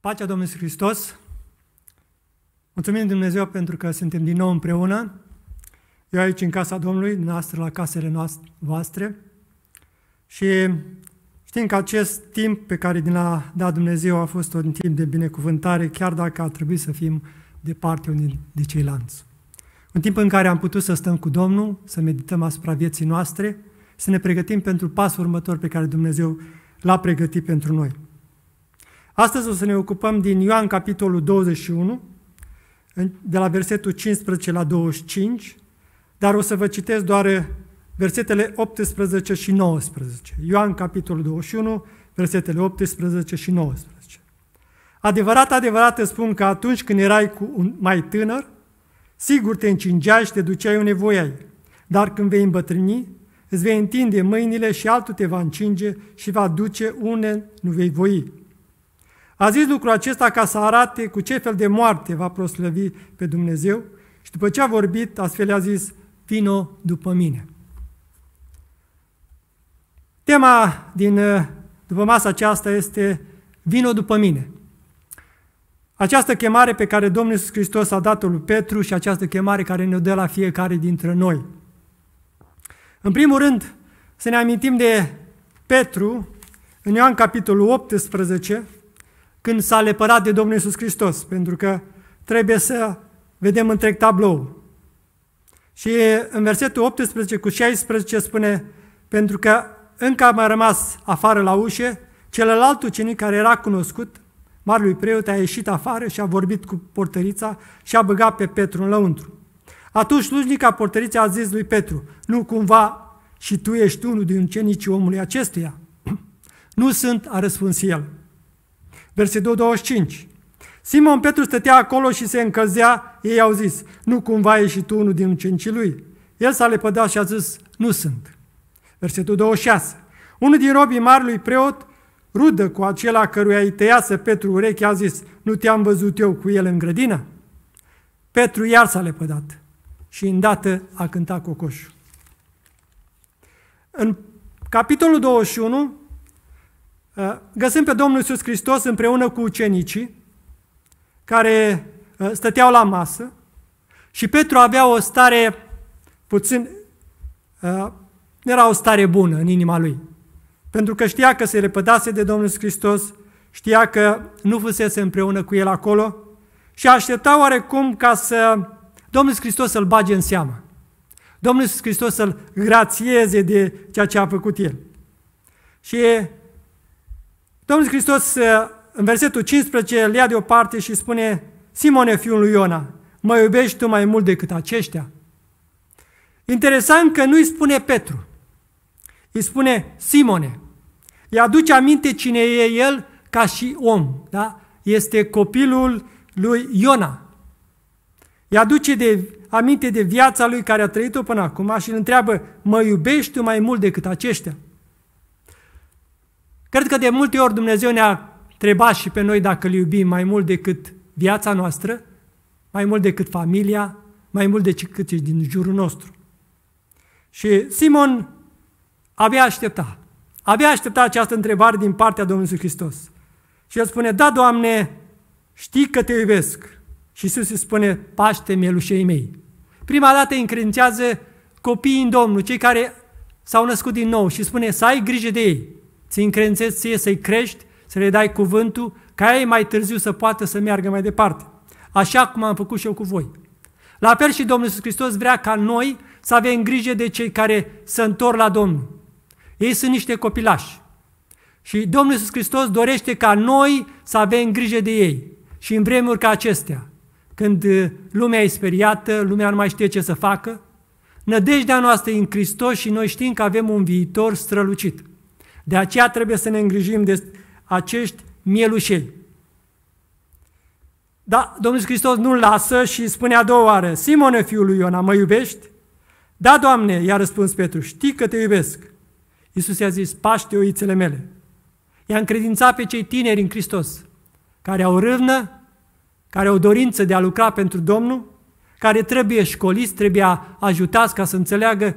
Pacea Domnului Hristos! Mulțumim Dumnezeu pentru că suntem din nou împreună. Eu aici în casa Domnului, noastră la casele noastre, voastre. Și știm că acest timp pe care din a dat Dumnezeu a fost un timp de binecuvântare, chiar dacă a trebuit să fim departe unii de ceilalți. Un timp în care am putut să stăm cu Domnul, să medităm asupra vieții noastre, să ne pregătim pentru pasul următor pe care Dumnezeu l-a pregătit pentru noi. Astăzi o să ne ocupăm din Ioan capitolul 21, de la versetul 15 la 25, dar o să vă citesc doar eh, versetele 18 și 19. Ioan capitolul 21, versetele 18 și 19. Adevărat, adevărat îți spun că atunci când erai cu un, mai tânăr, sigur te încingeai și te duceai unde voiai, dar când vei îmbătrâni, îți vei întinde mâinile și altul te va încinge și va duce unde nu vei voi. A zis lucrul acesta ca să arate cu ce fel de moarte va proslăvi pe Dumnezeu și după ce a vorbit, astfel a zis, vino după mine. Tema din uh, după masa aceasta este Vino după mine. Această chemare pe care Domnul Iisus Hristos a dat-o lui Petru și această chemare care ne dă la fiecare dintre noi. În primul rând, să ne amintim de Petru, în Ioan capitolul 18, când s-a lepărat de Domnul Iisus Hristos, pentru că trebuie să vedem întreg tablou. Și în versetul 18 cu 16 spune, pentru că încă a mai rămas afară la ușă, celălalt ucenic care era cunoscut, marului preot a ieșit afară și a vorbit cu portărița și a băgat pe Petru în lăuntru. Atunci slujnica portăriței a zis lui Petru, nu cumva și tu ești unul din ucenicii omului acestuia? Nu sunt, a răspuns el. Versetul 25. Simon Petru stătea acolo și se încălzea, ei au zis, nu cumva ești și tu unul din ucenicii lui. El s-a lepădat și a zis, nu sunt. Versetul 26. Unul din robii marului preot, rudă cu acela căruia îi tăiasă Petru urechi, a zis, nu te-am văzut eu cu el în grădină? Petru iar s-a lepădat și îndată a cântat cocoșul. În capitolul 21 Uh, găsim pe Domnul Iisus Hristos împreună cu ucenicii, care uh, stăteau la masă și Petru avea o stare puțin, uh, era o stare bună în inima lui, pentru că știa că se repădase de Domnul Hristos, știa că nu fusese împreună cu el acolo și aștepta oarecum ca să Domnul Hristos să-l bage în seamă. Domnul Hristos să-l grațieze de ceea ce a făcut el. Și Domnul Hristos eh, în versetul 15 îl ia deoparte și spune, Simone, fiul lui Iona, mă iubești tu mai mult decât aceștia? Interesant că nu îi spune Petru, îi spune Simone. Îi aduce aminte cine e el ca și om, da? Este copilul lui Iona. Îi aduce de, aminte de viața lui care a trăit-o până acum și îl întreabă, mă iubești tu mai mult decât aceștia? Cred că de multe ori Dumnezeu ne-a trebat și pe noi dacă îl iubim mai mult decât viața noastră, mai mult decât familia, mai mult decât cei din jurul nostru. Și Simon avea aștepta, avea aștepta această întrebare din partea Domnului Hristos. Și el spune, da, Doamne, știi că te iubesc. Și Iisus îi spune, paște mielușei mei. Prima dată îi încredințează copiii în Domnul, cei care s-au născut din nou și spune să ai grijă de ei ți încredințezi ție să-i crești, să le dai cuvântul, ca ei mai târziu să poată să meargă mai departe. Așa cum am făcut și eu cu voi. La fel și Domnul Iisus Hristos vrea ca noi să avem grijă de cei care se întorc la Domnul. Ei sunt niște copilași. Și Domnul Iisus Hristos dorește ca noi să avem grijă de ei. Și în vremuri ca acestea, când uh, lumea e speriată, lumea nu mai știe ce să facă, nădejdea noastră e în Hristos și noi știm că avem un viitor strălucit. De aceea trebuie să ne îngrijim de acești mielușei. Dar Domnul Hristos nu-l lasă și spune a doua oară, Simone, fiul lui Iona, mă iubești? Da, Doamne, i-a răspuns Petru, știi că te iubesc. Iisus i-a zis, paște oițele mele. I-a încredințat pe cei tineri în Hristos, care au râvnă, care au dorință de a lucra pentru Domnul, care trebuie școliți, trebuie ajutați ca să înțeleagă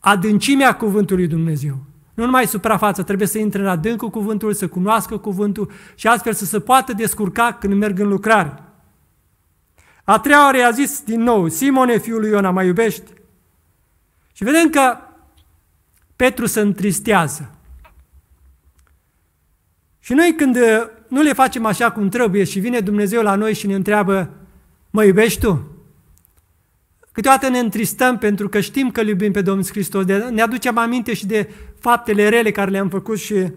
adâncimea cuvântului Dumnezeu. Nu numai suprafață, trebuie să intre în adâncul cu cuvântul, să cunoască cuvântul și astfel să se poată descurca când merg în lucrare. A treia oară i-a zis din nou, Simone, fiul lui Iona, mai iubești? Și vedem că Petru se întristează. Și noi când uh, nu le facem așa cum trebuie și vine Dumnezeu la noi și ne întreabă, mă iubești tu? Câteodată ne întristăm pentru că știm că iubim pe Domnul Hristos, ne aducem aminte și de faptele rele care le-am făcut și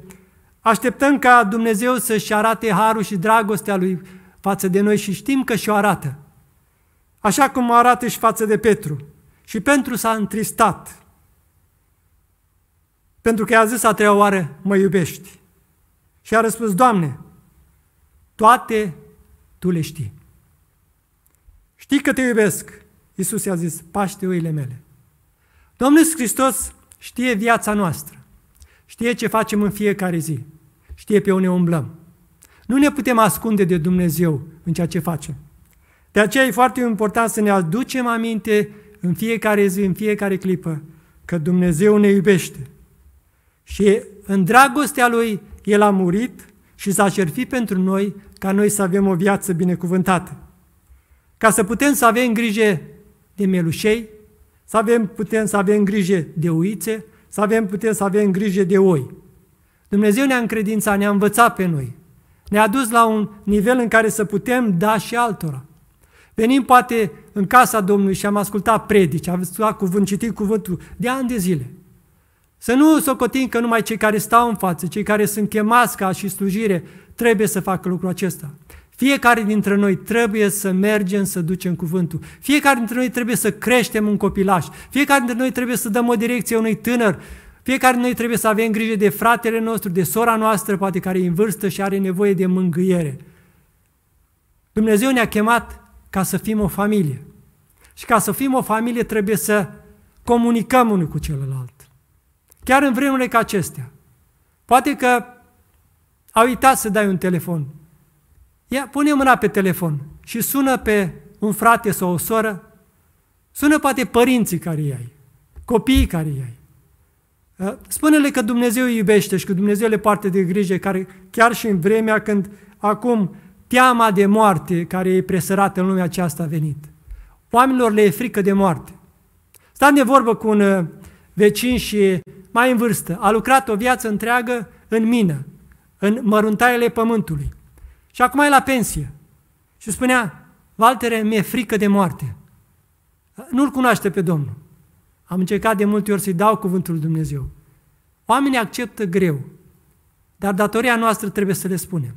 așteptăm ca Dumnezeu să-și arate harul și dragostea Lui față de noi și știm că și-o arată. Așa cum o arată și față de Petru. Și Petru s-a întristat. Pentru că i-a zis a treia oară, mă iubești. Și a răspuns, Doamne, toate Tu le știi. Știi că te iubesc. Iisus i-a zis, paște oile mele. Domnul Hristos știe viața noastră, știe ce facem în fiecare zi, știe pe unde umblăm. Nu ne putem ascunde de Dumnezeu în ceea ce facem. De aceea e foarte important să ne aducem aminte în fiecare zi, în fiecare clipă, că Dumnezeu ne iubește. Și în dragostea Lui, El a murit și s-a șerfit pentru noi ca noi să avem o viață binecuvântată. Ca să putem să avem grijă de melușei, să avem, putem să avem grijă de uițe, să avem, putem să avem grijă de oi. Dumnezeu ne-a încredințat, ne-a învățat pe noi. Ne-a dus la un nivel în care să putem da și altora. Venim poate în casa Domnului și am ascultat predici, am ascultat cuvânt, citit cuvântul de ani de zile. Să nu socotim că numai cei care stau în față, cei care sunt chemați ca și slujire, trebuie să facă lucrul acesta. Fiecare dintre noi trebuie să mergem să ducem cuvântul. Fiecare dintre noi trebuie să creștem un copilaș. Fiecare dintre noi trebuie să dăm o direcție unui tânăr. Fiecare dintre noi trebuie să avem grijă de fratele nostru, de sora noastră, poate care e în vârstă și are nevoie de mângâiere. Dumnezeu ne-a chemat ca să fim o familie. Și ca să fim o familie trebuie să comunicăm unul cu celălalt. Chiar în vremurile ca acestea. Poate că a uitat să dai un telefon Ia, pune mâna pe telefon și sună pe un frate sau o soră, sună poate părinții care ai, copiii care ai. Ă, spune-le că Dumnezeu îi iubește și că Dumnezeu le poartă de grijă, care chiar și în vremea când acum teama de moarte care e presărată în lumea aceasta a venit. Oamenilor le e frică de moarte. Stam de vorbă cu un ă, vecin și mai în vârstă. A lucrat o viață întreagă în mină, în măruntaiele pământului. Și acum e la pensie. Și spunea, Valtere, mi-e frică de moarte. Nu-L cunoaște pe Domnul. Am încercat de multe ori să-i dau cuvântul lui Dumnezeu. Oamenii acceptă greu, dar datoria noastră trebuie să le spunem.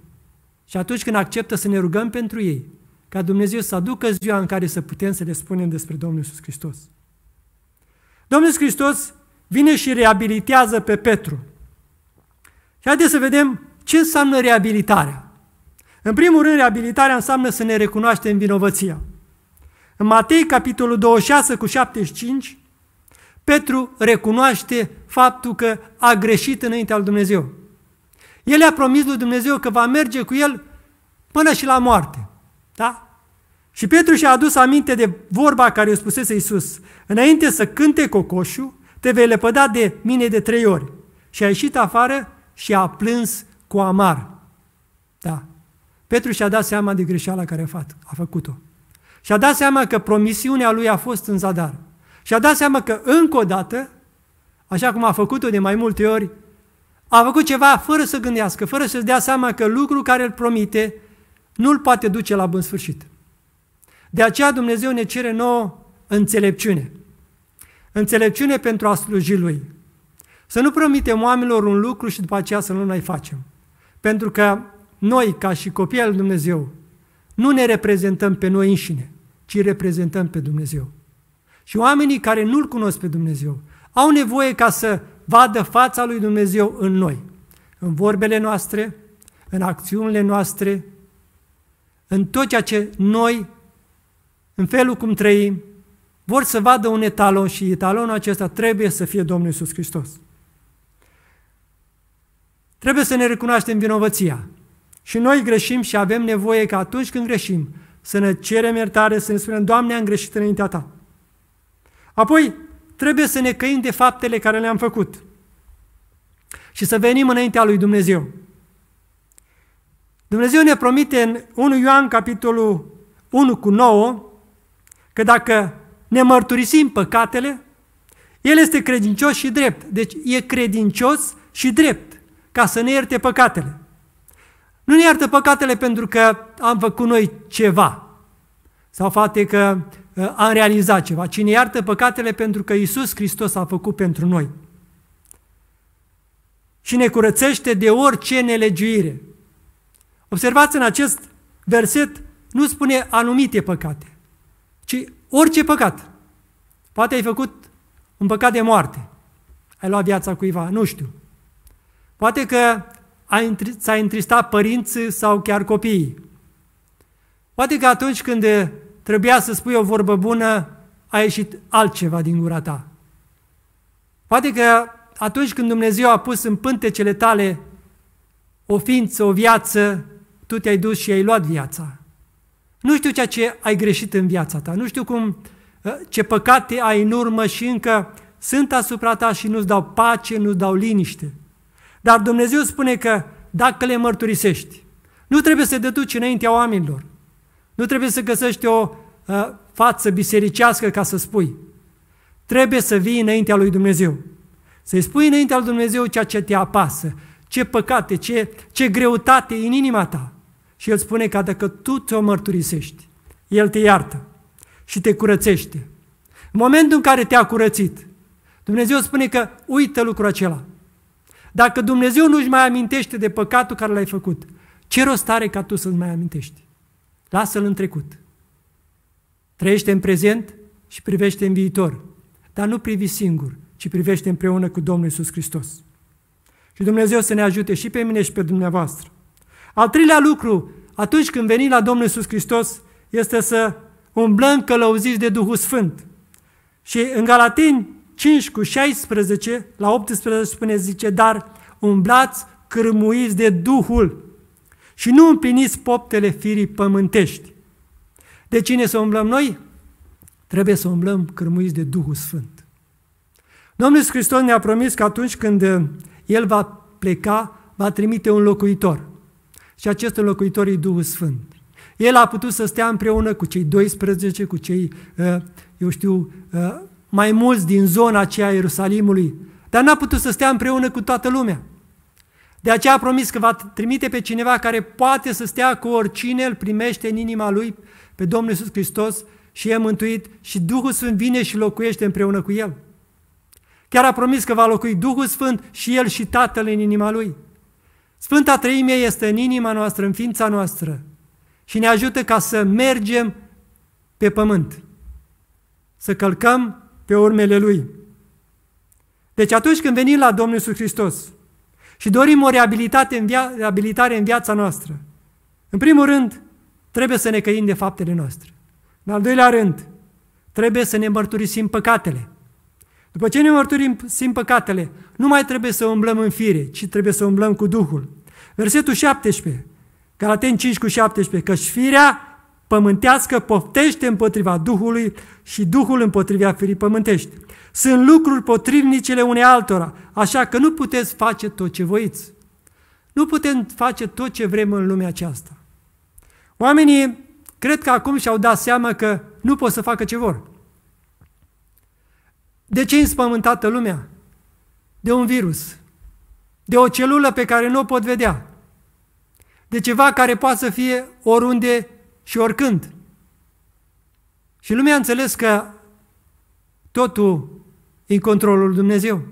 Și atunci când acceptă să ne rugăm pentru ei, ca Dumnezeu să aducă ziua în care să putem să le spunem despre Domnul Iisus Hristos. Domnul Iisus Hristos vine și reabilitează pe Petru. Și haideți să vedem ce înseamnă reabilitarea. În primul rând, reabilitarea înseamnă să ne recunoaștem vinovăția. În Matei, capitolul 26 cu 75, Petru recunoaște faptul că a greșit înaintea lui Dumnezeu. El a promis lui Dumnezeu că va merge cu el până și la moarte. Da? Și Petru și-a adus aminte de vorba care îi spusese Iisus. Înainte să cânte cocoșul, te vei lepăda de mine de trei ori. Și a ieșit afară și a plâns cu amar. Da. Petru și-a dat seama de greșeala care a făcut-o. Și-a dat seama că promisiunea lui a fost în zadar. Și-a dat seama că încă o dată, așa cum a făcut-o de mai multe ori, a făcut ceva fără să gândească, fără să-și dea seama că lucrul care îl promite nu îl poate duce la bun sfârșit. De aceea Dumnezeu ne cere nouă înțelepciune. Înțelepciune pentru a sluji Lui. Să nu promitem oamenilor un lucru și după aceea să nu mai facem. Pentru că noi, ca și copii al Dumnezeu, nu ne reprezentăm pe noi înșine, ci reprezentăm pe Dumnezeu. Și oamenii care nu-L cunosc pe Dumnezeu au nevoie ca să vadă fața lui Dumnezeu în noi, în vorbele noastre, în acțiunile noastre, în tot ceea ce noi, în felul cum trăim, vor să vadă un etalon și etalonul acesta trebuie să fie Domnul Iisus Hristos. Trebuie să ne recunoaștem vinovăția. Și noi greșim și avem nevoie că atunci când greșim să ne cerem iertare, să ne spunem, Doamne, am greșit înaintea Ta. Apoi, trebuie să ne căim de faptele care le-am făcut și să venim înaintea lui Dumnezeu. Dumnezeu ne promite în 1 Ioan, capitolul 1 cu 9, că dacă ne mărturisim păcatele, El este credincios și drept. Deci e credincios și drept ca să ne ierte păcatele. Nu ne iartă păcatele pentru că am făcut noi ceva. Sau poate că uh, am realizat ceva, ci ne iartă păcatele pentru că Isus Hristos a făcut pentru noi. Și ne curățește de orice nelegiuire. Observați în acest verset, nu spune anumite păcate, ci orice păcat. Poate ai făcut un păcat de moarte, ai luat viața cuiva, nu știu. Poate că ți a întristat părinții sau chiar copiii. Poate că atunci când trebuia să spui o vorbă bună, a ieșit altceva din gura ta. Poate că atunci când Dumnezeu a pus în pântecele tale o ființă, o viață, tu te-ai dus și ai luat viața. Nu știu ceea ce ai greșit în viața ta, nu știu cum, ă, ce păcate ai în urmă și încă sunt asupra ta și nu-ți dau pace, nu-ți dau liniște. Dar Dumnezeu spune că dacă le mărturisești, nu trebuie să te duci înaintea oamenilor. Nu trebuie să găsești o uh, față bisericească ca să spui. Trebuie să vii înaintea lui Dumnezeu. Să-i spui înaintea lui Dumnezeu ceea ce te apasă, ce păcate, ce, ce greutate în inima ta. Și El spune că dacă tu te o mărturisești, El te iartă și te curățește. În momentul în care te-a curățit, Dumnezeu spune că uită lucrul acela. Dacă Dumnezeu nu-și mai amintește de păcatul care l-ai făcut, ce rost are ca tu să-ți mai amintești? Lasă-l în trecut. Trăiește în prezent și privește în viitor. Dar nu privi singur, ci privește împreună cu Domnul Isus Hristos. Și Dumnezeu să ne ajute și pe mine și pe dumneavoastră. Al treilea lucru, atunci când venim la Domnul Isus Hristos, este să umblăm călăuziți de Duhul Sfânt. Și în Galateni, 5 cu 16, la 18 spune, zice, dar umblați cârmuiți de Duhul și nu împliniți poptele firii pământești. De cine să umblăm noi? Trebuie să umblăm cârmuiți de Duhul Sfânt. Domnul Hristos ne-a promis că atunci când uh, El va pleca, va trimite un locuitor. Și acest locuitor e Duhul Sfânt. El a putut să stea împreună cu cei 12, cu cei, uh, eu știu, uh, mai mulți din zona aceea Ierusalimului, dar n-a putut să stea împreună cu toată lumea. De aceea a promis că va trimite pe cineva care poate să stea cu oricine îl primește în inima lui pe Domnul Iisus Hristos și e mântuit și Duhul Sfânt vine și locuiește împreună cu el. Chiar a promis că va locui Duhul Sfânt și el și Tatăl în inima lui. Sfânta trăimie este în inima noastră, în ființa noastră și ne ajută ca să mergem pe pământ, să călcăm pe urmele Lui. Deci atunci când venim la Domnul Iisus Hristos și dorim o reabilitate în via- reabilitare în viața noastră, în primul rând, trebuie să ne căim de faptele noastre. În al doilea rând, trebuie să ne mărturisim păcatele. După ce ne mărturisim păcatele, nu mai trebuie să umblăm în fire, ci trebuie să umblăm cu Duhul. Versetul 17, Galaten 5 cu 17, căci firea pământească poftește împotriva Duhului și Duhul împotriva firii pământești. Sunt lucruri potrivnicele unei altora, așa că nu puteți face tot ce voiți. Nu putem face tot ce vrem în lumea aceasta. Oamenii cred că acum și-au dat seama că nu pot să facă ce vor. De ce înspământată lumea? De un virus, de o celulă pe care nu o pot vedea, de ceva care poate să fie oriunde și oricând. Și lumea a înțeles că totul e în controlul lui Dumnezeu.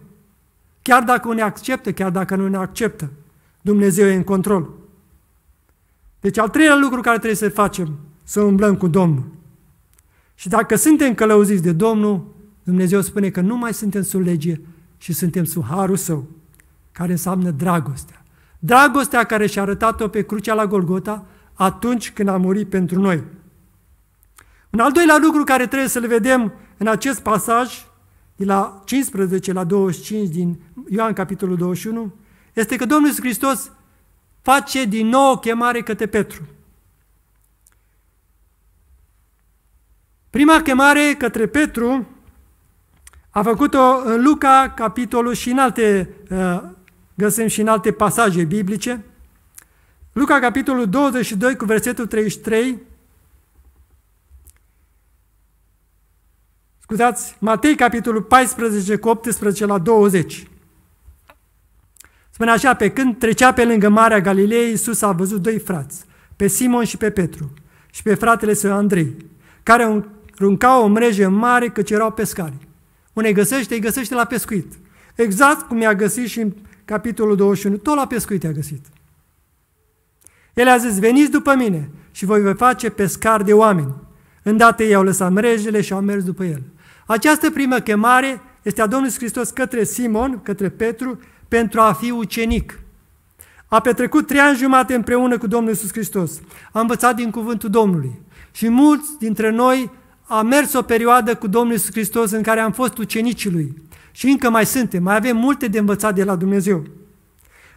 Chiar dacă ne acceptă, chiar dacă nu ne acceptă, Dumnezeu e în control. Deci al treilea lucru care trebuie să facem, să umblăm cu Domnul. Și dacă suntem călăuziți de Domnul, Dumnezeu spune că nu mai suntem sub lege, și suntem sub harul Său, care înseamnă dragostea. Dragostea care și-a arătat-o pe crucea la Golgota atunci când a murit pentru noi. Un al doilea lucru care trebuie să-l vedem în acest pasaj, de la 15 la 25 din Ioan capitolul 21, este că Domnul Iisus Hristos face din nou o chemare către Petru. Prima chemare către Petru a făcut-o în Luca, capitolul și în alte, uh, găsim și în alte pasaje biblice, Luca, capitolul 22, cu versetul 33, scuzați, Matei, capitolul 14, cu 18 la 20. Spune așa, pe când trecea pe lângă Marea Galilei, Iisus a văzut doi frați, pe Simon și pe Petru, și pe fratele său Andrei, care runcau o mreje mare căci erau pescari. Unde îi găsește, îi găsește la pescuit. Exact cum i-a găsit și în capitolul 21, tot la pescuit i-a găsit. El a zis, veniți după mine și voi vă face pescar de oameni. Îndată ei au lăsat mrejele și au mers după el. Această primă chemare este a Domnului Hristos către Simon, către Petru, pentru a fi ucenic. A petrecut trei ani jumate împreună cu Domnul Iisus Hristos. A învățat din cuvântul Domnului. Și mulți dintre noi a mers o perioadă cu Domnul Iisus Hristos în care am fost ucenicii Lui. Și încă mai suntem, mai avem multe de învățat de la Dumnezeu.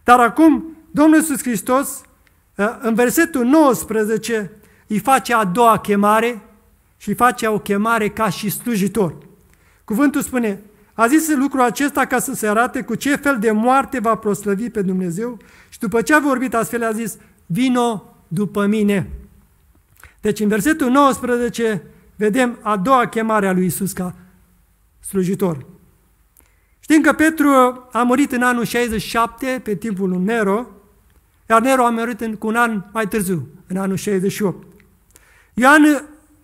Dar acum Domnul Iisus Hristos Ă, în versetul 19 îi face a doua chemare și îi face o chemare ca și slujitor. Cuvântul spune, a zis lucrul acesta ca să se arate cu ce fel de moarte va proslăvi pe Dumnezeu și după ce a vorbit astfel a zis, vino după mine. Deci în versetul 19 vedem a doua chemare a lui Isus ca slujitor. Știm că Petru a murit în anul 67 pe timpul lui Nero iar Nero a murit în, cu un an mai târziu, în anul 68. Ioan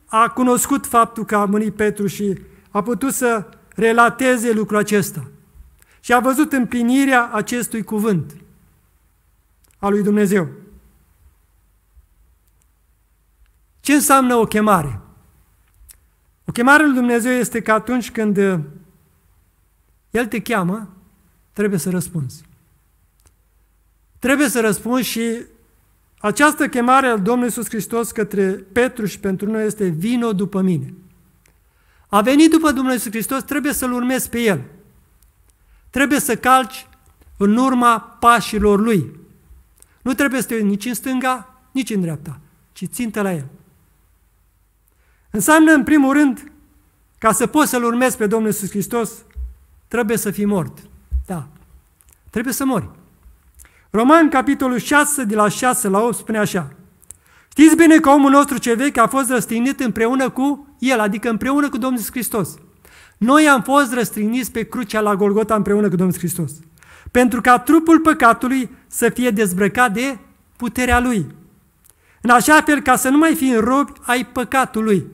a cunoscut faptul că a mânit Petru și a putut să relateze lucrul acesta. Și a văzut împlinirea acestui cuvânt a lui Dumnezeu. Ce înseamnă o chemare? O chemare lui Dumnezeu este că atunci când uh, El te cheamă, trebuie să răspunzi. Trebuie să răspund și această chemare al Domnului Iisus Hristos către Petru și pentru noi este vino după mine. A venit după Domnul Iisus Hristos, trebuie să-L urmezi pe El. Trebuie să calci în urma pașilor Lui. Nu trebuie să te uiți nici în stânga, nici în dreapta, ci țintă la El. Înseamnă, în primul rând, ca să poți să-L urmezi pe Domnul Iisus Hristos, trebuie să fii mort. Da, trebuie să mori. Roman, capitolul 6, de la 6 la 8, spune așa. Știți bine că omul nostru ce vechi a fost răstignit împreună cu el, adică împreună cu Domnul Hristos. Noi am fost răstigniți pe crucea la Golgota împreună cu Domnul Hristos. Pentru ca trupul păcatului să fie dezbrăcat de puterea lui. În așa fel ca să nu mai în robi ai păcatului.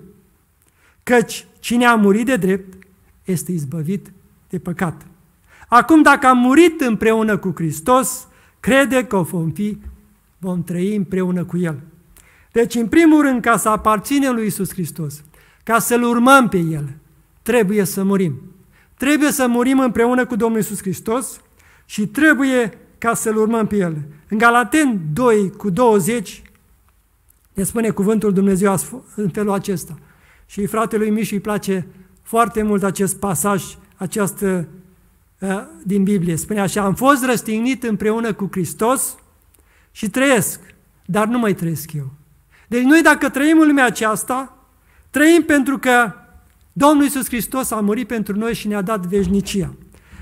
Căci cine a murit de drept este izbăvit de păcat. Acum dacă am murit împreună cu Hristos, crede că vom fi, vom trăi împreună cu El. Deci, în primul rând, ca să aparținem lui Isus Hristos, ca să-L urmăm pe El, trebuie să murim. Trebuie să murim împreună cu Domnul Isus Hristos și trebuie ca să-L urmăm pe El. În Galaten 2 cu 20 ne spune cuvântul Dumnezeu în felul acesta. Și fratelui Mișu îi place foarte mult acest pasaj, această din Biblie. Spune așa, am fost răstignit împreună cu Hristos și trăiesc, dar nu mai trăiesc eu. Deci noi dacă trăim în lumea aceasta, trăim pentru că Domnul Iisus Hristos a murit pentru noi și ne-a dat veșnicia.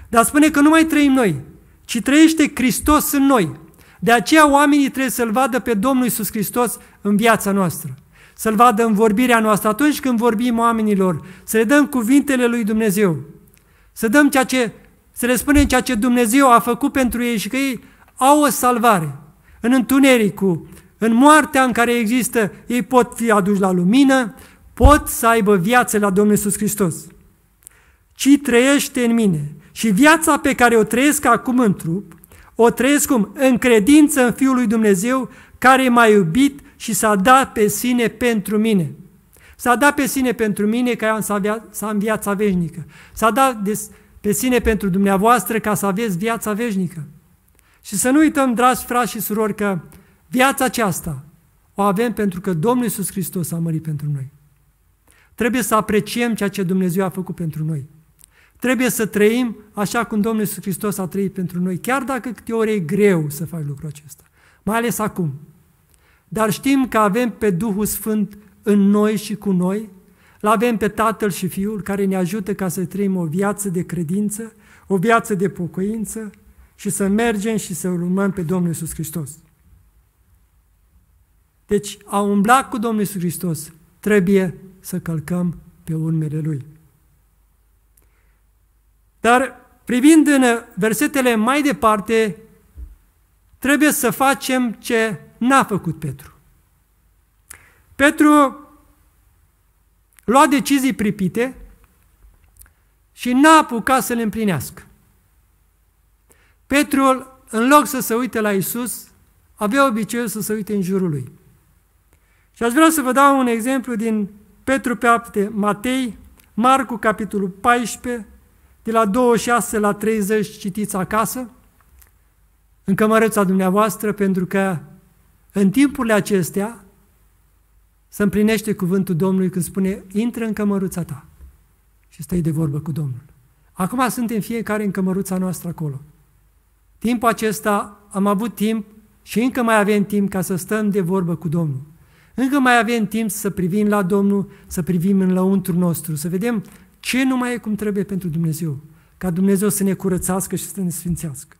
Dar spune că nu mai trăim noi, ci trăiește Hristos în noi. De aceea oamenii trebuie să-L vadă pe Domnul Iisus Hristos în viața noastră. Să-L vadă în vorbirea noastră atunci când vorbim oamenilor, să le dăm cuvintele lui Dumnezeu, să dăm ceea ce să le spunem ceea ce Dumnezeu a făcut pentru ei și că ei au o salvare. În întunericul, în moartea în care există, ei pot fi aduși la lumină, pot să aibă viață la Domnul Iisus Hristos. Ci trăiește în mine. Și viața pe care o trăiesc acum în trup, o trăiesc cum? În credință în Fiul lui Dumnezeu, care m-a iubit și s-a dat pe sine pentru mine. S-a dat pe sine pentru mine ca eu să am viața veșnică. S-a dat de pe sine pentru dumneavoastră ca să aveți viața veșnică. Și să nu uităm, dragi frați și surori, că viața aceasta o avem pentru că Domnul Iisus Hristos a mărit pentru noi. Trebuie să apreciem ceea ce Dumnezeu a făcut pentru noi. Trebuie să trăim așa cum Domnul Iisus Hristos a trăit pentru noi, chiar dacă câte ori e greu să faci lucrul acesta, mai ales acum. Dar știm că avem pe Duhul Sfânt în noi și cu noi l avem pe Tatăl și Fiul care ne ajută ca să trăim o viață de credință, o viață de pocăință și să mergem și să urmăm pe Domnul Iisus Hristos. Deci a umbla cu Domnul Iisus Hristos trebuie să călcăm pe urmele Lui. Dar privind în versetele mai departe, trebuie să facem ce n-a făcut Petru. Petru lua decizii pripite și n-a apucat să le împlinească. Petru, în loc să se uite la Isus, avea obiceiul să se uite în jurul lui. Și aș vrea să vă dau un exemplu din Petru pe apte, Matei, Marcu, capitolul 14, de la 26 la 30, citiți acasă, în cămăreța dumneavoastră, pentru că în timpurile acestea se împlinește cuvântul Domnului când spune, intră în cămăruța ta și stai de vorbă cu Domnul. Acum suntem fiecare în cămăruța noastră acolo. Timpul acesta am avut timp și încă mai avem timp ca să stăm de vorbă cu Domnul. Încă mai avem timp să privim la Domnul, să privim în lăuntru nostru, să vedem ce nu mai e cum trebuie pentru Dumnezeu, ca Dumnezeu să ne curățească și să ne sfințească.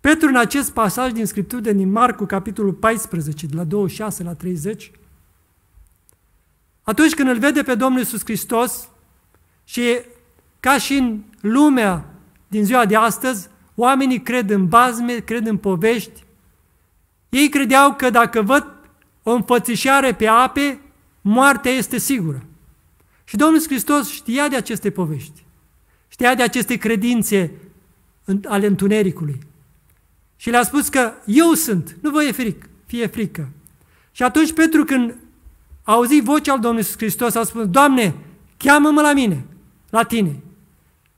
Petru, în acest pasaj din Scriptură din Marcu, capitolul 14, de la 26 la 30, atunci când îl vede pe Domnul Iisus Hristos și ca și în lumea din ziua de astăzi, oamenii cred în bazme, cred în povești. Ei credeau că dacă văd o înfățișare pe ape, moartea este sigură. Și Domnul Hristos știa de aceste povești, știa de aceste credințe ale întunericului. Și le-a spus că eu sunt, nu vă e fric, fie frică. Și atunci Petru când a auzit vocea al Domnului Iisus Hristos, a spus, Doamne, cheamă-mă la mine, la tine.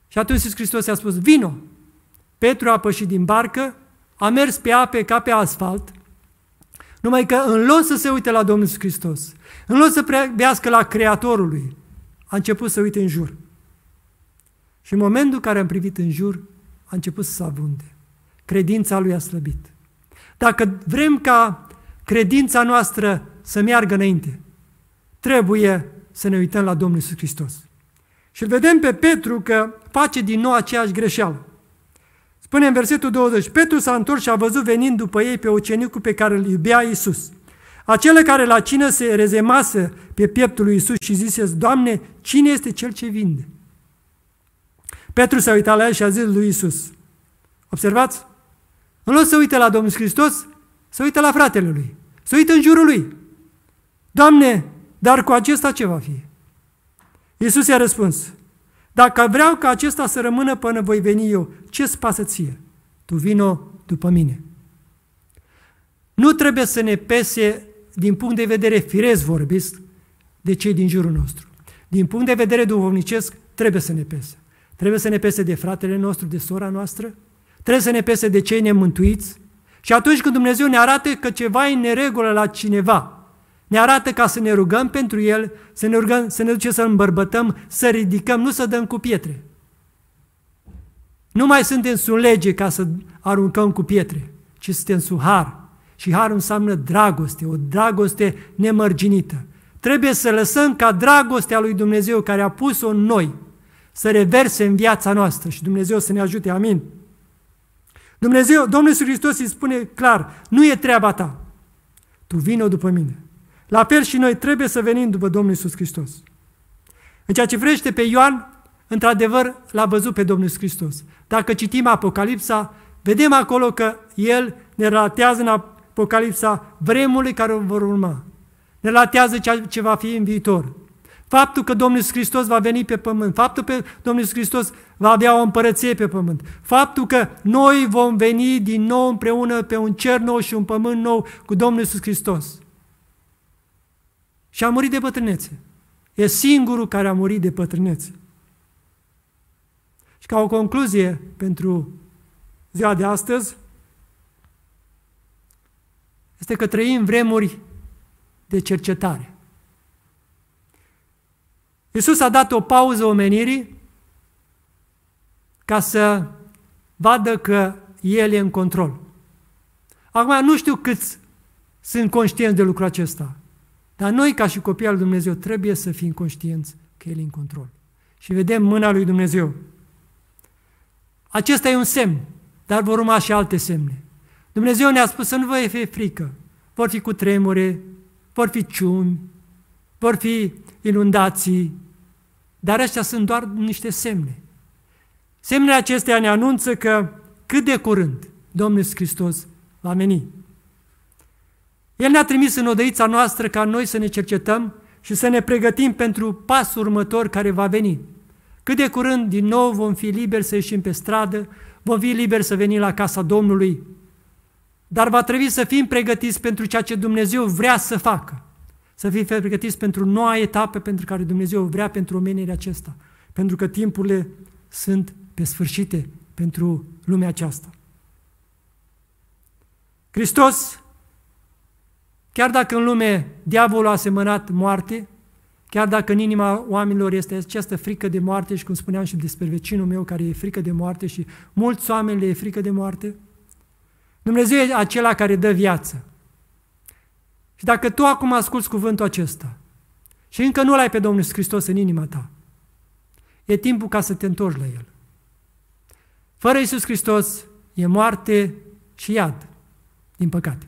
Și atunci Iisus Hristos i-a spus, vino. Petru a pășit din barcă, a mers pe ape ca pe asfalt, numai că în loc să se uite la Domnul Iisus Hristos, în loc să privească la Creatorul lui, a început să uite în jur. Și în momentul în care am privit în jur, a început să se abunde. Credința lui a slăbit. Dacă vrem ca credința noastră să meargă înainte, trebuie să ne uităm la Domnul Iisus Hristos. Și îl vedem pe Petru că face din nou aceeași greșeală. Spune în versetul 20, Petru s-a întors și a văzut venind după ei pe ucenicul pe care îl iubea Iisus. Acele care la cină se rezemasă pe pieptul lui Iisus și zise, Doamne, cine este cel ce vinde? Petru s-a uitat la el și a zis lui Iisus, observați? În loc să uite la Domnul Hristos, să uite la fratele lui, să uite în jurul lui. Doamne, dar cu acesta ce va fi? Iisus i-a răspuns, dacă vreau ca acesta să rămână până voi veni eu, ce-ți pasă ție? Tu vino după mine. Nu trebuie să ne pese, din punct de vedere firesc vorbist, de cei din jurul nostru. Din punct de vedere duhovnicesc, trebuie să ne pese. Trebuie să ne pese de fratele nostru, de sora noastră, trebuie să ne pese de cei nemântuiți. Și atunci când Dumnezeu ne arată că ceva e în neregulă la cineva, ne arată ca să ne rugăm pentru el, să ne, rugăm, să ne ducem să-l îmbărbătăm, să ridicăm, nu să dăm cu pietre. Nu mai suntem sub lege ca să aruncăm cu pietre, ci suntem sub har. Și har înseamnă dragoste, o dragoste nemărginită. Trebuie să lăsăm ca dragostea lui Dumnezeu care a pus-o în noi să reverse în viața noastră și Dumnezeu să ne ajute, amin. Dumnezeu, Domnul Iisus Hristos îi spune clar, nu e treaba ta, tu vină după mine. La fel și noi trebuie să venim după Domnul Isus Hristos. În ceea ce vrește pe Ioan, într-adevăr l-a văzut pe Domnul Isus Hristos. Dacă citim Apocalipsa, vedem acolo că el ne relatează în Apocalipsa vremurile care vor urma. Ne relatează ceea ce va fi în viitor. Faptul că Domnul Iisus Hristos va veni pe pământ, faptul că Domnul Iisus Hristos va avea o împărăție pe pământ, faptul că noi vom veni din nou împreună pe un cer nou și un pământ nou cu Domnul Iisus Hristos și a murit de bătrânețe. E singurul care a murit de bătrânețe. Și ca o concluzie pentru ziua de astăzi, este că trăim vremuri de cercetare. Iisus a dat o pauză omenirii ca să vadă că El e în control. Acum nu știu câți sunt conștienți de lucrul acesta. Dar noi, ca și copii al Dumnezeu, trebuie să fim conștienți că El e în control. Și vedem mâna lui Dumnezeu. Acesta e un semn, dar vor urma și alte semne. Dumnezeu ne-a spus să nu vă fie frică. Vor fi cu tremure, vor fi ciuni, vor fi inundații, dar astea sunt doar niște semne. Semnele acestea ne anunță că cât de curând Domnul Hristos va veni. El ne-a trimis în odăița noastră ca noi să ne cercetăm și să ne pregătim pentru pasul următor care va veni. Cât de curând din nou vom fi liberi să ieșim pe stradă, vom fi liberi să venim la casa Domnului. Dar va trebui să fim pregătiți pentru ceea ce Dumnezeu vrea să facă. Să fim pregătiți pentru noua etapă pentru care Dumnezeu vrea pentru omenirea acesta. Pentru că timpurile sunt pe sfârșite pentru lumea aceasta. Hristos Chiar dacă în lume diavolul a semănat moarte, chiar dacă în inima oamenilor este această frică de moarte și cum spuneam și despre vecinul meu care e frică de moarte și mulți oameni le e frică de moarte, Dumnezeu e acela care dă viață. Și dacă tu acum asculți cuvântul acesta și încă nu l-ai pe Domnul Hristos în inima ta, e timpul ca să te întorci la El. Fără Iisus Hristos e moarte și iad, din păcate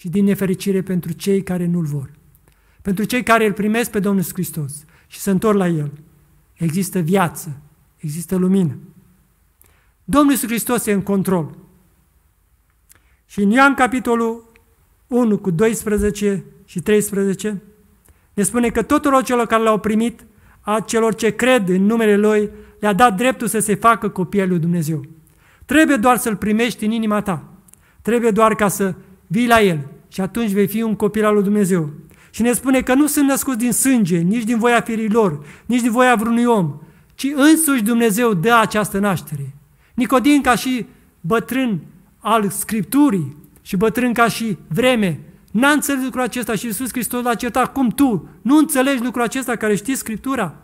și din nefericire pentru cei care nu-L vor. Pentru cei care îl primesc pe Domnul Hristos și se întorc la El, există viață, există lumină. Domnul Iisus Hristos e în control. Și în Ioan capitolul 1 cu 12 și 13 ne spune că totul celor care l-au primit, a celor ce cred în numele Lui, le-a dat dreptul să se facă copiii lui Dumnezeu. Trebuie doar să-L primești în inima ta. Trebuie doar ca să vii la El și atunci vei fi un copil al lui Dumnezeu. Și ne spune că nu sunt născuți din sânge, nici din voia lor, nici din voia vreunui om, ci însuși Dumnezeu dă această naștere. Nicodin ca și bătrân al Scripturii și bătrân ca și vreme, n-a înțeles lucrul acesta și Iisus Hristos l-a certat, cum tu nu înțelegi lucrul acesta care știi Scriptura?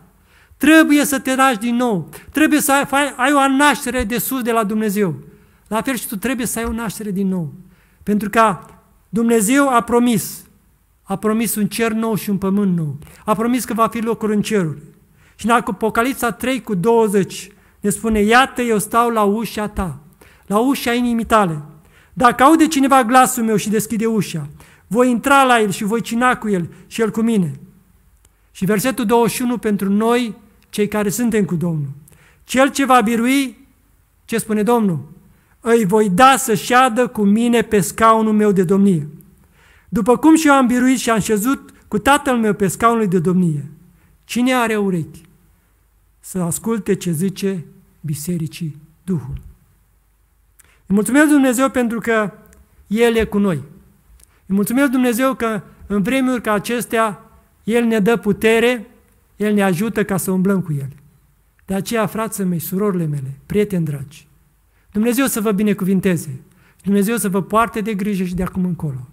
Trebuie să te naști din nou, trebuie să ai, ai o naștere de sus de la Dumnezeu. La fel și tu trebuie să ai o naștere din nou. Pentru că Dumnezeu a promis, a promis un cer nou și un pământ nou. A promis că va fi locuri în ceruri. Și în Apocalipsa 3 cu 20 ne spune, iată eu stau la ușa ta, la ușa inimii tale. Dacă aude cineva glasul meu și deschide ușa, voi intra la el și voi cina cu el și el cu mine. Și versetul 21 pentru noi, cei care suntem cu Domnul. Cel ce va birui, ce spune Domnul? îi voi da să șadă cu mine pe scaunul meu de domnie. După cum și eu am biruit și am șezut cu tatăl meu pe scaunul de domnie. Cine are urechi? Să asculte ce zice bisericii Duhul. Îi mulțumesc Dumnezeu pentru că El e cu noi. Îi mulțumesc Dumnezeu că în vremuri ca acestea El ne dă putere, El ne ajută ca să umblăm cu El. De aceea, frații mei, surorile mele, prieteni dragi, Dumnezeu să vă binecuvinteze. Dumnezeu să vă poarte de grijă și de acum încolo.